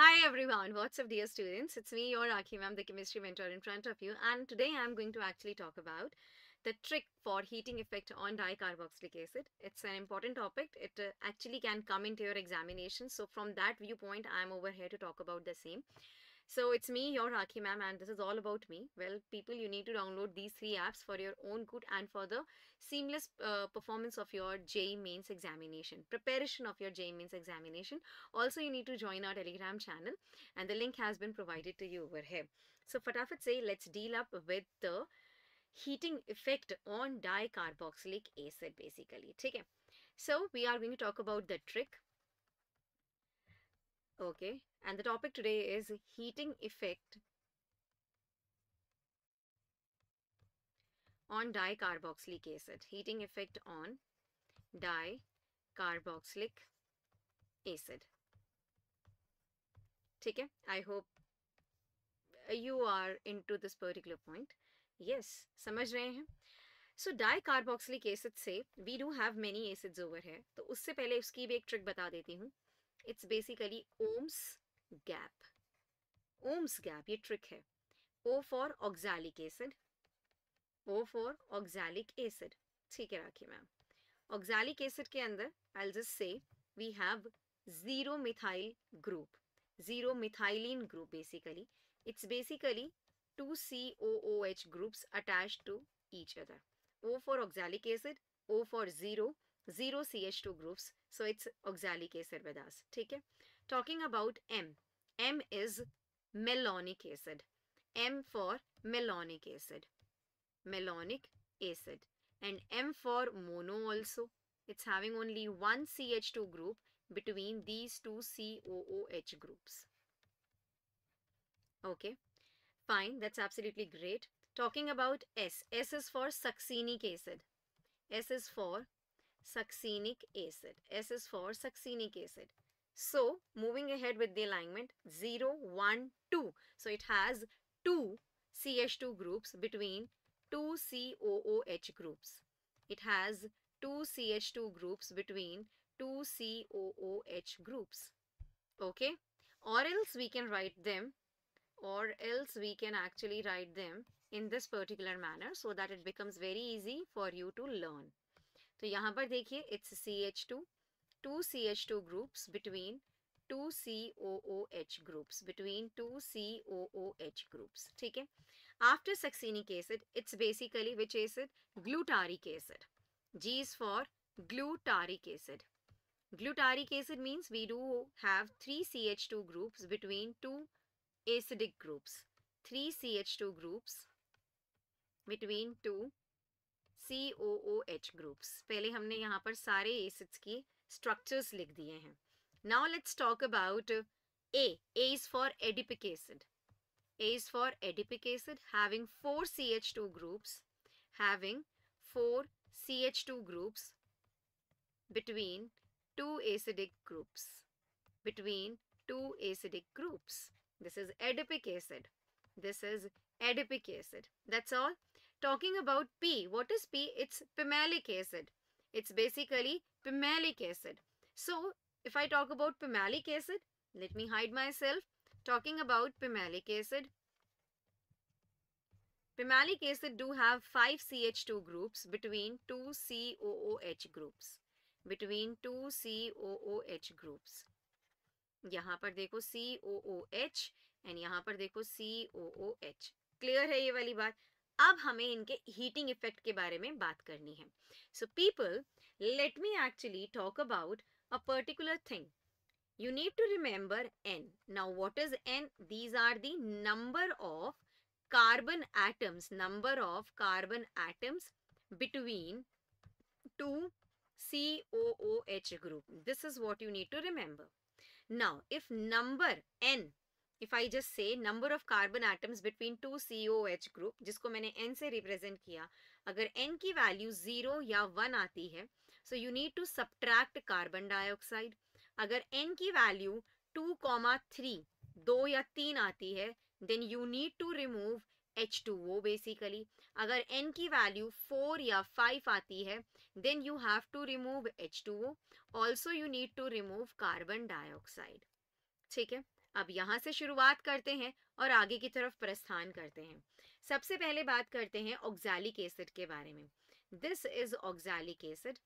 Hi everyone, what's up dear students? It's me, your Akhi ma'am, the chemistry mentor in front of you and today I'm going to actually talk about the trick for heating effect on dicarboxylic acid. It's an important topic. It uh, actually can come into your examination. So from that viewpoint, I'm over here to talk about the same. So it's me, your Rakhi ma'am, and this is all about me. Well, people, you need to download these three apps for your own good and for the seamless uh, performance of your J mains examination, preparation of your J mains examination. Also, you need to join our Telegram channel, and the link has been provided to you over here. So, fatafat say, let's deal up with the heating effect on dicarboxylic acid basically. Okay. So, we are going to talk about the trick Okay, and the topic today is heating effect on dicarboxylic acid. Heating effect on dicarboxylic acid. ठीक है I hope you are into this particular point yes yes समझ रहे हैं so dicarboxylic acid से we do have many acids over है तो उससे पहले उसकी भी एक ट्रिक बता देती हूँ it's basically OMS gap OMS gap ये ट्रिक है O for oxalic acid O for oxalic acid ठीक है राखी मैम ऑक्सैलिक एसिड के अंदर I just say we have zero methyl group zero methylene group basically it's basically two C O O H groups attach to each other O for oxalic acid O for zero zero CH2 groups. So it's oxalic acid with us. Talking about M. M is melonic acid. M for melonic acid. Melonic acid. And M for mono also. It's having only one CH2 group between these two COOH groups. Okay. Fine. That's absolutely great. Talking about S. S is for succinic acid. S is for succinic acid. S is for succinic acid. So, moving ahead with the alignment 0, 1, 2. So, it has two CH2 groups between two COOH groups. It has two CH2 groups between two COOH groups. Okay? Or else we can write them or else we can actually write them in this particular manner so that it becomes very easy for you to learn. तो यहाँ पर देखिए it's C H two two C H two groups between two C O O H groups between two C O O H groups ठीक है after succinic acid it's basically which acid glutaric acid G's for glutaric acid glutaric acid means we do have three C H two groups between two acidic groups three C H two groups between two C O O H groups पहले हमने यहाँ पर सारे acids की structures लिख दिए हैं now let's talk about A A is for adipic acid A is for adipic acid having 4 CH2 groups, having 4 CH2 groups between two acidic groups, between two acidic groups. This is adipic acid. This is adipic acid. That's all. talking about P. What is P? It's pimelic acid. It's basically pimelic acid. So, if I talk about pimelic acid, let me hide myself. Talking about pimelic acid. Pimelic acid do have 5 CH2 groups between 2 COOH groups. Between 2 COOH groups. यहाँ पर देखो COOH O O H and यहाँ पर देखो सी O ओ clear है ये वाली बात अब हमें इनके हीटिंग इफेक्ट के बारे में बात करनी है so people let me actually talk about a particular thing you need to remember n now what is n these are the number of carbon atoms number of carbon atoms between two COOH group this is what you need to remember now if number n if I just say number of carbon atoms between two C O H group जिसको मैंने N से represent किया अगर n की value zero या one आती है so you need to subtract carbon dioxide अगर एन की वैल्यू टू कॉमा थ्री दो या तीन आती है then you need to remove H two O basically अगर एन की वैल्यू फोर या फाइव आती है then you have to remove H two O also you need to remove carbon dioxide ठीक है अब यहाँ से शुरुआत करते हैं और आगे की तरफ प्रस्थान करते हैं सबसे पहले बात करते हैं ऑक्जालिक एसिड के बारे में this is oxalic acid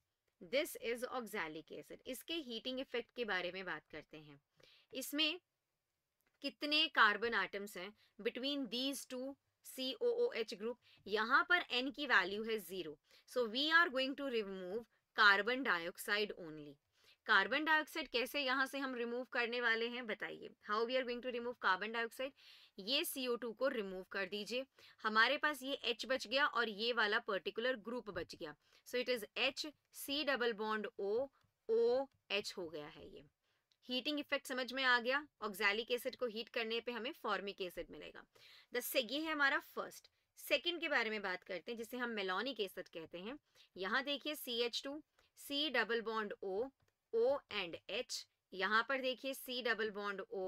this is oxalic acid इसके हीटिंग इफेक्ट के बारे में बात करते हैं इसमें कितने कार्बन आइटम्स हैं between these two C O O H group यहाँ पर एन की वैल्यू है zero so we are going to remove carbon dioxide only carbon dioxide कैसे यहाँ से हम रिमूव करने वाले हैं बताइए how we are going to remove carbon dioxide ये सी को रिमूव कर दीजिए हमारे पास ये एच बच गया और ये वाला पर्टिकुलर ग्रुप बच गया so it is H C double bond O O H हो गया है ये हीटिंग इफेक्ट समझ में आ गया ऑक्सैलिक एसिड को हीट करने पे हमें फॉर्मिक एसिड मिलेगा दस ये है हमारा फर्स्ट सेकेंड के बारे में बात करते हैं जिसे हम मेलोनिक एसिड कहते हैं यहाँ देखिए C H two C double bond O O and H यहाँ पर देखिए C double bond O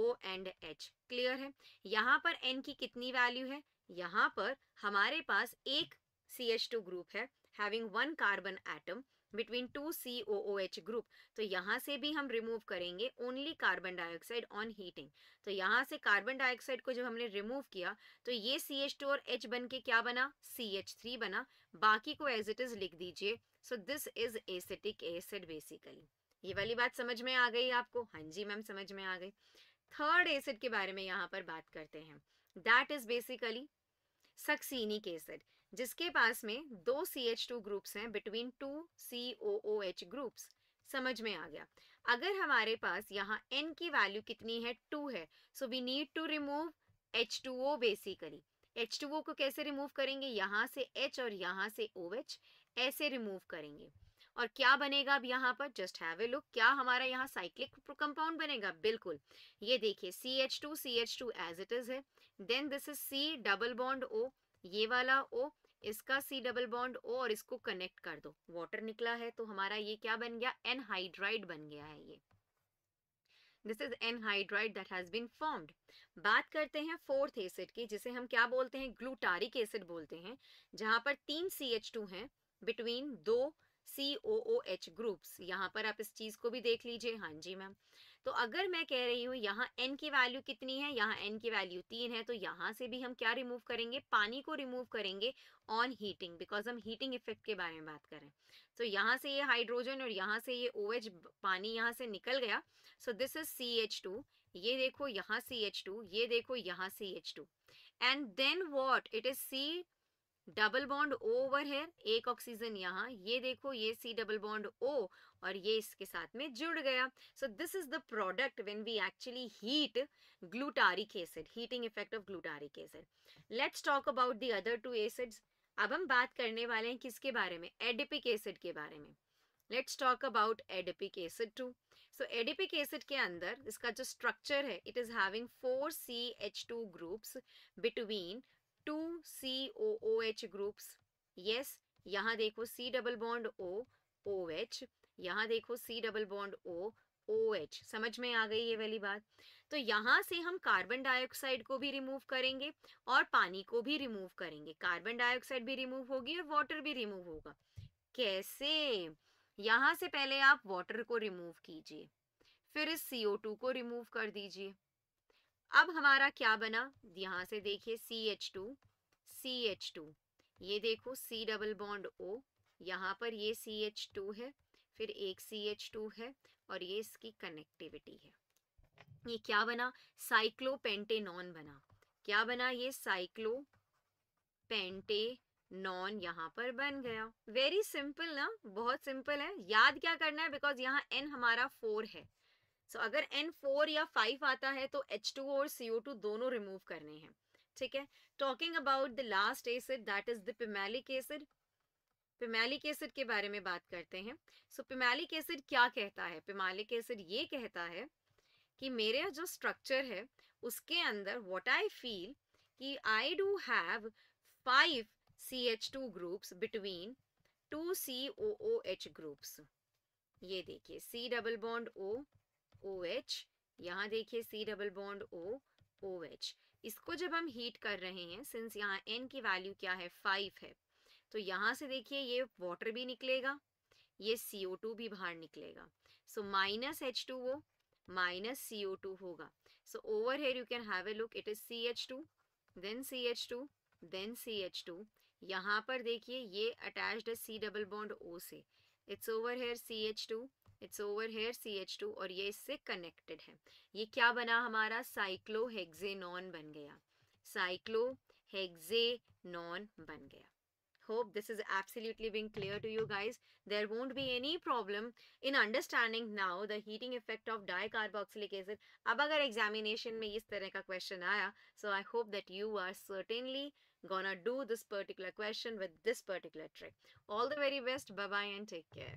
O and H clear है यहाँ पर एन की कितनी वैल्यू है यहाँ पर हमारे पास एक सी एच टू ग्रुप है having one carbon atom between two C O O H group तो यहाँ से भी हम रिमूव करेंगे only carbon dioxide on heating तो यहाँ से कार्बन डाइऑक्साइड को जब हमने रिमूव किया तो ये सी एच टू और एच बन के क्या बना सी एच थ्री बना बाकी को एज इट इज लिख दीजिए so this is acetic acid basically ये वाली बात समझ में आ गई आपको हाँ जी मैम समझ में आ गई थर्ड एसिड के बारे में यहाँ पर बात करते हैं that is basically succinic acid जिसके पास में दो सी एच टू ग्रुप्स हैं between two C O O H groups समझ में आ गया अगर हमारे पास यहाँ एन की वैल्यू कितनी है टू है so we need to remove H two O basically H two O को कैसे रिमूव करेंगे यहाँ से एच और यहाँ से ओ एच ऐसे रिमूव करेंगे और क्या बनेगा अब यहाँ पर जस्ट हैव ए लुक क्या हमारा यहाँ साइक्लिक कंपाउंड बनेगा बिल्कुल ये देखिए C H two C H two as it is है then this is C double bond O ये वाला ओ इसका सी डबल बॉन्ड ओ और इसको कनेक्ट कर दो वाटर निकला है तो हमारा ये क्या बन गया एनहाइड्राइड बन गया है ये this is anhydride that has been formed बात करते हैं फोर्थ एसिड की जिसे हम क्या बोलते हैं ग्लूटारिक एसिड बोलते हैं जहां पर तीन सी एच टू है बिटवीन दो C O O H groups यहाँ पर आप इस चीज को भी देख लीजिए हाँ जी मैम तो अगर मैं कह रही हूँ यहाँ एन की वैल्यू कितनी है यहाँ एन की वैल्यू तीन है तो यहाँ से भी हम क्या रिमूव करेंगे पानी को रिमूव करेंगे ऑन हीटिंग बिकॉज हम हीटिंग इफेक्ट के बारे में बात करें तो so, यहाँ से ये हाइड्रोजन और यहाँ से ये ओ OH, पानी यहाँ से निकल गया so this is C H two ये देखो यहाँ सी एच टू ये देखो यहाँ C H two and then what it is C double bond O over है एक ऑक्सीजन यहाँ ये देखो ये सी डबल बॉन्ड ओ और ये इसके साथ में जुड़ गया so this is the product when we actually heat glutaric acid heating effect of glutaric acid let's talk about the other two acids अब हम बात करने वाले हैं किसके बारे में एडिपिक एसिड के बारे में let's talk about adipic acid too so adipic acid के अंदर इसका जो स्ट्रक्चर है it is having four C H two groups between two C O O H groups yes यहाँ देखो C double bond O O H यहाँ देखो C double bond O O H समझ में आ गई ये वाली बात तो यहाँ से हम कार्बन डाइऑक्साइड को भी रिमूव करेंगे और पानी को भी रिमूव करेंगे कार्बन डाइऑक्साइड भी रिमूव होगी और वाटर भी रिमूव होगा कैसे यहाँ से पहले आप वाटर को रिमूव कीजिए फिर इस सीओ टू को रिमूव कर दीजिए अब हमारा क्या बना यहाँ से देखिए C H two C H two ये देखो सी डबल बॉन्ड ओ यहाँ पर ये सी एच टू है फिर एक सी एच टू है और ये इसकी कनेक्टिविटी है ये क्या बना साइक्लोपेंटेनॉन बना क्या बना ये साइक्लो पेंटे नॉन यहाँ पर बन गया वेरी सिंपल ना बहुत सिंपल है याद क्या करना है बिकॉज यहाँ एन हमारा फोर है सो so, अगर एन फोर या फाइव आता है तो एच टू और सी ओ टू दोनों रिमूव करने हैं ठीक है talking about the last acid that is the pimelic acid pimelic acid के बारे में बात करते हैं सो so, पिमैलिक एसिड क्या कहता है पिमालिक एसिड ये कहता है कि मेरे जो स्ट्रक्चर है उसके अंदर वॉट आई फील कि I do have five C H two groups between two C O O H groups ये देखिए C double bond O O H यहाँ देखिए C double bond O O H इसको जब हम हीट कर रहे हैं सिंस यहाँ एन की वैल्यू क्या है फाइव है तो यहाँ से देखिए ये वाटर भी निकलेगा ये सी ओ टू भी बाहर निकलेगा सो माइनस एच टू वो माइनस सी ओ टू होगा so over here you can have a look it is C H two then C H two then C H two यहाँ पर देखिए ये attached है सी डबल बॉन्ड ओ से it's over here C H two it's over here C H two और ये इससे connected है ये क्या बना हमारा साइक्लोहेक्नॉन बन गया साइक्लोहेक्नॉन बन गया hope this is absolutely being clear to you guys there won't be any problem in understanding now the heating effect of dicarboxylic acid अब अगर एग्जामिनेशन में इस तरह का क्वेश्चन आया so I hope that you are certainly gonna do this particular question with this particular trick all the very best bye and take care